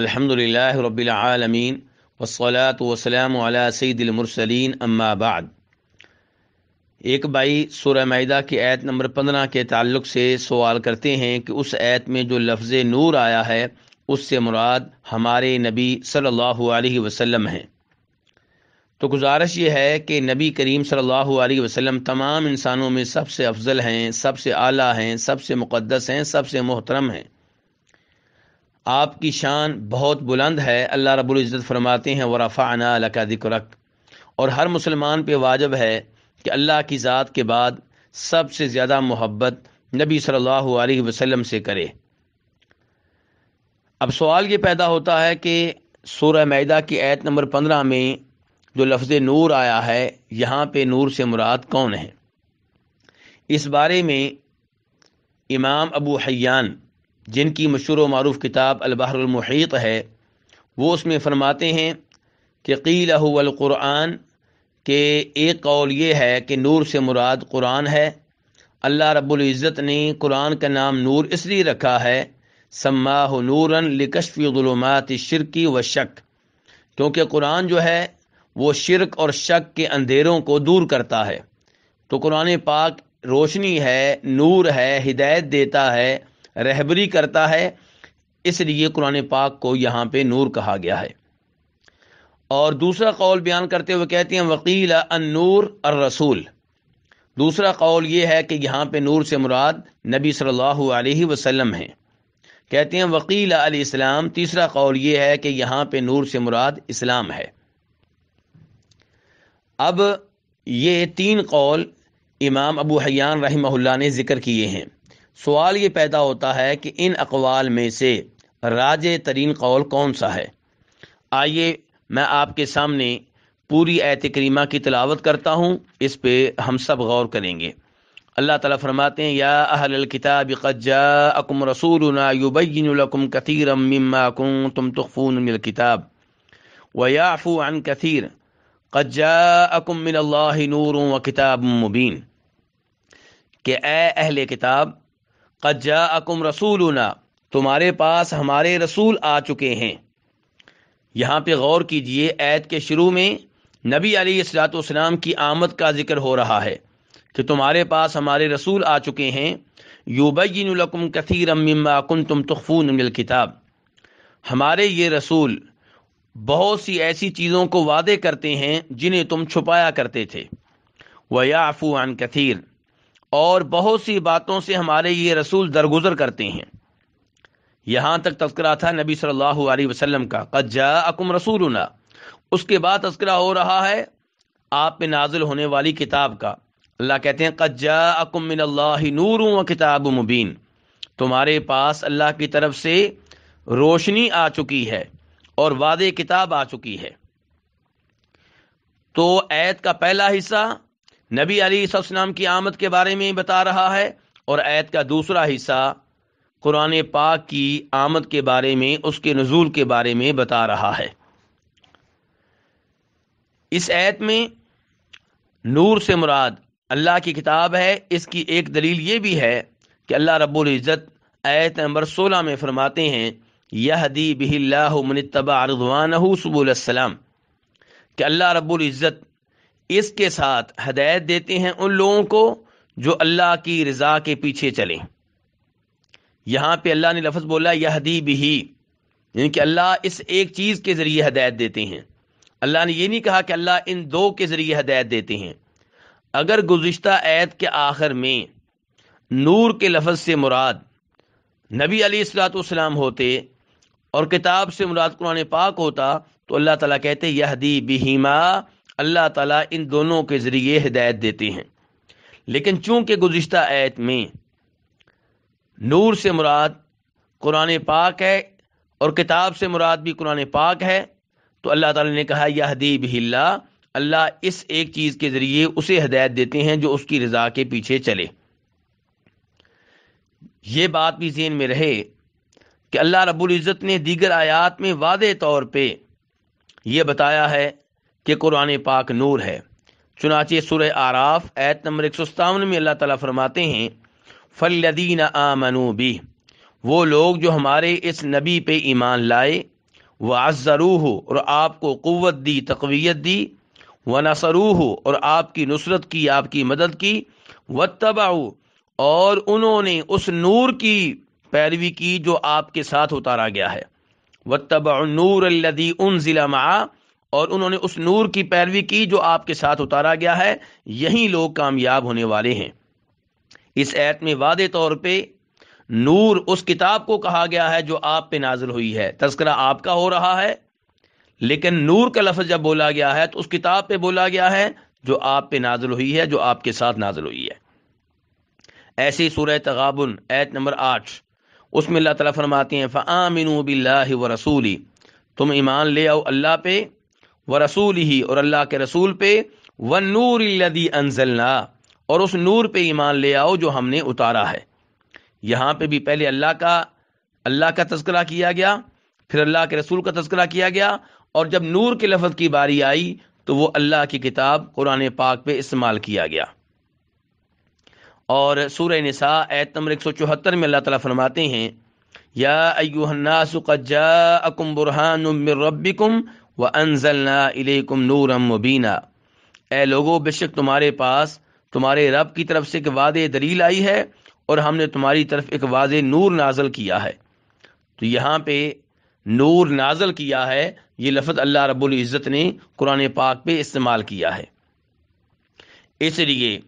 الحمد لله رب العالمين والصلاة والسلام على سيد سید اما بعد ایک ایک سورہ معدہ کی آیت نمبر پندرہ کے تعلق سے سوال کرتے ہیں کہ اس ایت میں جو لفظ نور آیا ہے اس سے مراد ہمارے نبی صلی اللہ علیہ وسلم ہیں تو گزارش یہ ہے کہ نبی کریم صلی اللہ علیہ وسلم تمام انسانوں میں سب سے افضل ہیں سب سے اعلیٰ ہیں سب سے مقدس ہیں سب سے محترم ہیں آپ کی شان بہت بلند ہے اللہ رب العزت فرماتے ہیں ورفا ان کا اور ہر مسلمان پہ واجب ہے کہ اللہ کی ذات کے بعد سب سے زیادہ محبت نبی صلی اللہ علیہ وسلم سے کرے اب سوال یہ پیدا ہوتا ہے کہ سورہ معدہ کی آیت نمبر پندرہ میں جو لفظ نور آیا ہے یہاں پہ نور سے مراد کون ہے اس بارے میں امام ابو حیان جن کی مشہور و معروف کتاب البحر المحیط ہے وہ اس میں فرماتے ہیں کہ قیل هو القرآن کے ایک قول یہ ہے کہ نور سے مراد قرآن ہے اللہ رب العزت نے قرآن کا نام نور اس لیے رکھا ہے سما ہو نوراً لکشفی غلومات شرکی و شک کیونکہ قرآن جو ہے وہ شرک اور شک کے اندھیروں کو دور کرتا ہے تو قرآن پاک روشنی ہے نور ہے ہدایت دیتا ہے رہبری کرتا ہے اس لیے قرآن پاک کو یہاں پہ نور کہا گیا ہے اور دوسرا قول بیان کرتے ہوئے کہتے ہیں وکیل ان نور الرسول دوسرا قول یہ ہے کہ یہاں پہ نور سے مراد نبی صلی اللہ علیہ وسلم ہیں کہتے ہیں وکیل علیہ السلام تیسرا قول یہ ہے کہ یہاں پہ نور سے مراد اسلام ہے اب یہ تین قول امام ابو حیان رحمہ اللہ نے ذکر کیے ہیں سوال یہ پیدا ہوتا ہے کہ ان اقوال میں سے راج ترین قول کون سا ہے آئیے میں آپ کے سامنے پوری ایت کریمہ کی تلاوت کرتا ہوں اس پہ ہم سب غور کریں گے اللہ تعالیٰ فرماتے ہیں یا اہل قد رسولنا یبین لکم کثیرا مما کنتم تخفون من الكتاب ویعفو عن کثیر قد جاءکم من اللہ نور و کتاب مبین کہ اے اہل کتاب قجا جاءکم رسولنا تمہارے پاس ہمارے رسول آ چکے ہیں یہاں پہ غور کیجئے عید کے شروع میں نبی علی السلاۃ والسلام کی آمد کا ذکر ہو رہا ہے کہ تمہارے پاس ہمارے رسول آ چکے ہیں یوبئی نلاقم کتیر اماقن تم کتاب ہمارے یہ رسول بہت سی ایسی چیزوں کو وعدے کرتے ہیں جنہیں تم چھپایا کرتے تھے و عن کثیر اور بہت سی باتوں سے ہمارے یہ رسول درگزر کرتے ہیں یہاں تک تذکرہ تھا نبی صلی اللہ علیہ وسلم کا قد اکم رسول اس کے بعد تذکرہ ہو رہا ہے آپ پہ نازل ہونے والی کتاب کا اللہ کہتے ہیں قد من اللہ نور و کتاب مبین تمہارے پاس اللہ کی طرف سے روشنی آ چکی ہے اور واضح کتاب آ چکی ہے تو عید کا پہلا حصہ نبی علی السلام کی آمد کے بارے میں بتا رہا ہے اور عید کا دوسرا حصہ قرآن پاک کی آمد کے بارے میں اس کے نزول کے بارے میں بتا رہا ہے اس ایت میں نور سے مراد اللہ کی کتاب ہے اس کی ایک دلیل یہ بھی ہے کہ اللہ رب العزت ایت نمبر سولہ میں فرماتے ہیں یہ دی بہ اللہ منتبہ سب السلام کہ اللہ رب العزت اس کے ساتھ ہدایت دیتے ہیں ان لوگوں کو جو اللہ کی رضا کے پیچھے چلیں یہاں پہ اللہ نے لفظ بولا یہ دی یعنی کہ اللہ اس ایک چیز کے ذریعے ہدایت دیتے ہیں اللہ نے یہ نہیں کہا کہ اللہ ان دو کے ذریعے ہدایت دیتے ہیں اگر گزشتہ عید کے آخر میں نور کے لفظ سے مراد نبی علی السلاۃ والسلام ہوتے اور کتاب سے مراد قرآن پاک ہوتا تو اللہ تعالیٰ کہتے یہ اللہ تعالیٰ ان دونوں کے ذریعے ہدایت دیتے ہیں لیکن چونکہ گزشتہ آیت میں نور سے مراد قرآن پاک ہے اور کتاب سے مراد بھی قرآن پاک ہے تو اللہ تعالیٰ نے کہا یہ حدیب اللہ اللہ اس ایک چیز کے ذریعے اسے ہدایت دیتے ہیں جو اس کی رضا کے پیچھے چلے یہ بات بھی ذہن میں رہے کہ اللہ رب العزت نے دیگر آیات میں واضح طور پہ یہ بتایا ہے کہ قرآن پاک نور ہے چنانچہ سورہ آراف ایت نمبر ایک سو میں اللہ تعالیٰ فرماتے ہیں فلدین آمنو بی وہ لوگ جو ہمارے اس نبی پہ ایمان لائے وہ ازرو ہو اور آپ کو قوت دی تقویت دی وہ نثرو ہو اور آپ کی نصرت کی آپ کی مدد کی و اور انہوں نے اس نور کی پیروی کی جو آپ کے ساتھ اتارا گیا ہے و تبا نور الدی ان ضلع اور انہوں نے اس نور کی پیروی کی جو آپ کے ساتھ اتارا گیا ہے یہی لوگ کامیاب ہونے والے ہیں اس ایت میں واضح طور پہ نور اس کتاب کو کہا گیا ہے جو آپ پہ نازل ہوئی ہے تذکرہ آپ کا ہو رہا ہے لیکن نور کا لفظ جب بولا گیا ہے تو اس کتاب پہ بولا گیا ہے جو آپ پہ نازل ہوئی ہے جو آپ کے ساتھ نازل ہوئی ہے ایسی سورہ تغابن ایت نمبر آٹھ اس میں اللہ تعالیٰ فرماتے ہیں فعام بلّہ و رسولی تم ایمان لے آؤ اللہ پہ رسول ہی اور اللہ کے رسول پہ نور الدی اور اس نور پہ ایمان لے آؤ جو ہم نے اتارا ہے یہاں پہ بھی پہلے اللہ کا اللہ کا تذکرہ کیا گیا پھر اللہ کے رسول کا تذکرہ کیا گیا اور جب نور کے لفظ کی باری آئی تو وہ اللہ کی کتاب قرآن پاک پہ استعمال کیا گیا اور سورہ نساء ایت نمبر 174 میں اللہ تعالیٰ فرماتے ہیں یا الناس قد جاءکم برہان من ربکم وہ الیکم نورم مبینہ اے لوگو بے شک تمہارے پاس تمہارے رب کی طرف سے ایک واضح دلیل آئی ہے اور ہم نے تمہاری طرف ایک واضح نور نازل کیا ہے تو یہاں پہ نور نازل کیا ہے یہ لفظ اللہ رب العزت نے قرآن پاک پہ استعمال کیا ہے اس لیے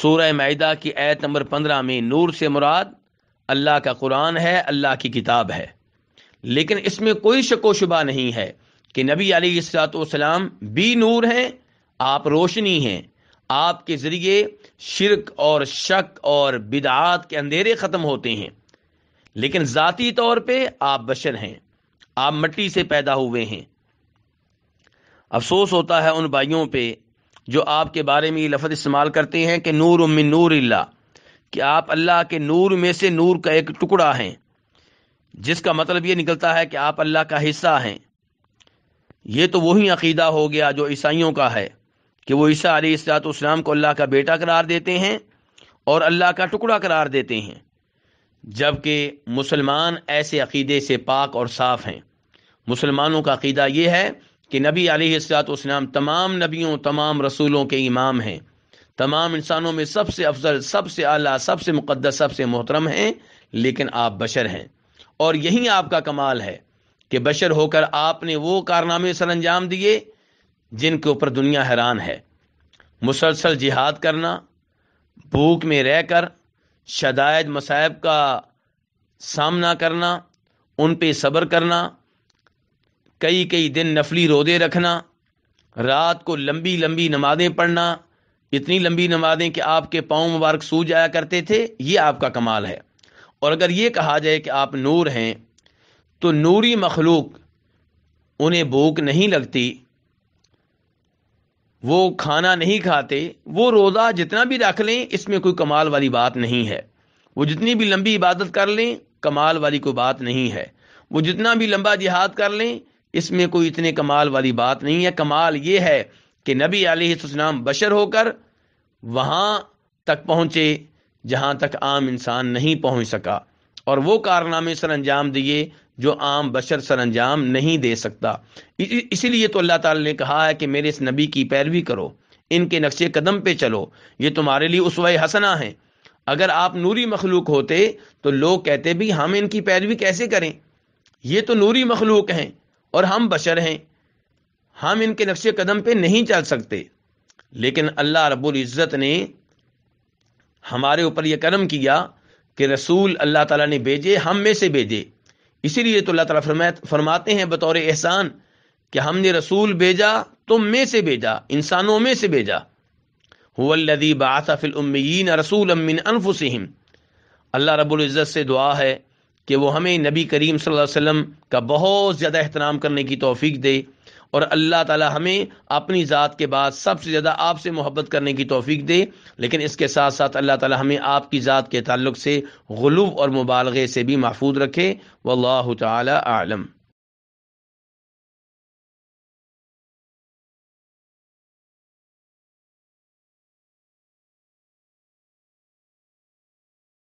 سورہ معدہ کی ایت نمبر پندرہ میں نور سے مراد اللہ کا قرآن ہے اللہ کی کتاب ہے لیکن اس میں کوئی شک و شبہ نہیں ہے کہ نبی علی السلاۃ والسلام بھی نور ہیں آپ روشنی ہیں آپ کے ذریعے شرک اور شک اور بدعات کے اندھیرے ختم ہوتے ہیں لیکن ذاتی طور پہ آپ بشر ہیں آپ مٹی سے پیدا ہوئے ہیں افسوس ہوتا ہے ان بھائیوں پہ جو آپ کے بارے میں یہ لفظ استعمال کرتے ہیں کہ نور من نور اللہ کہ آپ اللہ کے نور میں سے نور کا ایک ٹکڑا ہیں جس کا مطلب یہ نکلتا ہے کہ آپ اللہ کا حصہ ہیں یہ تو وہی عقیدہ ہو گیا جو عیسائیوں کا ہے کہ وہ عیسیٰ علیہ اصلاۃ اسلام کو اللہ کا بیٹا قرار دیتے ہیں اور اللہ کا ٹکڑا قرار دیتے ہیں جب کہ مسلمان ایسے عقیدے سے پاک اور صاف ہیں مسلمانوں کا عقیدہ یہ ہے کہ نبی علیہ اصلاۃ اسلام تمام نبیوں تمام رسولوں کے امام ہیں تمام انسانوں میں سب سے افضل سب سے اعلیٰ سب سے مقدس سب سے محترم ہیں لیکن آپ بشر ہیں اور یہی آپ کا کمال ہے کہ بشر ہو کر آپ نے وہ کارنامے سر انجام دیے جن کے اوپر دنیا حیران ہے مسلسل جہاد کرنا بھوک میں رہ کر شدائد مصائب کا سامنا کرنا ان پہ صبر کرنا کئی کئی دن نفلی رودے رکھنا رات کو لمبی لمبی نمازیں پڑھنا اتنی لمبی نمازیں کہ آپ کے پاؤں مبارک سو جایا کرتے تھے یہ آپ کا کمال ہے اور اگر یہ کہا جائے کہ آپ نور ہیں تو نوری مخلوق انہیں بھوک نہیں لگتی وہ کھانا نہیں کھاتے وہ روزہ جتنا بھی رکھ لیں اس میں کوئی کمال والی بات نہیں ہے وہ جتنی بھی لمبی عبادت کر لیں کمال والی کوئی بات نہیں ہے وہ جتنا بھی لمبا جہاد کر لیں اس میں کوئی اتنے کمال والی بات نہیں ہے کمال یہ ہے کہ نبی علیہ السلام بشر ہو کر وہاں تک پہنچے جہاں تک عام انسان نہیں پہنچ سکا اور وہ کارنامے سر انجام دیے جو عام بشر سر انجام نہیں دے سکتا اسی لیے تو اللہ تعالی نے کہا ہے کہ میرے اس نبی کی پیروی کرو ان کے نقش قدم پہ چلو یہ تمہارے لیے اسوہ حسنا ہیں اگر آپ نوری مخلوق ہوتے تو لوگ کہتے بھی ہم ان کی پیروی کیسے کریں یہ تو نوری مخلوق ہیں اور ہم بشر ہیں ہم ان کے نقش قدم پہ نہیں چل سکتے لیکن اللہ رب العزت نے ہمارے اوپر یہ کرم کیا کہ رسول اللہ تعالیٰ نے بھیجے ہم میں سے بھیجے اسی لیے تو اللہ تعالیٰ فرماتے ہیں بطور احسان کہ ہم نے رسول بھیجا تم میں سے بھیجا انسانوں میں سے بھیجا ہودی بآطا المین رسول امین انفسم اللہ رب العزت سے دعا ہے کہ وہ ہمیں نبی کریم صلی اللہ علیہ وسلم کا بہت زیادہ احترام کرنے کی توفیق دے اور اللہ تعالی ہمیں اپنی ذات کے بعد سب سے زیادہ آپ سے محبت کرنے کی توفیق دے لیکن اس کے ساتھ ساتھ اللہ تعالی ہمیں آپ کی ذات کے تعلق سے غلوب اور مبالغے سے بھی محفوظ رکھے واللہ تعالی اعلم عالم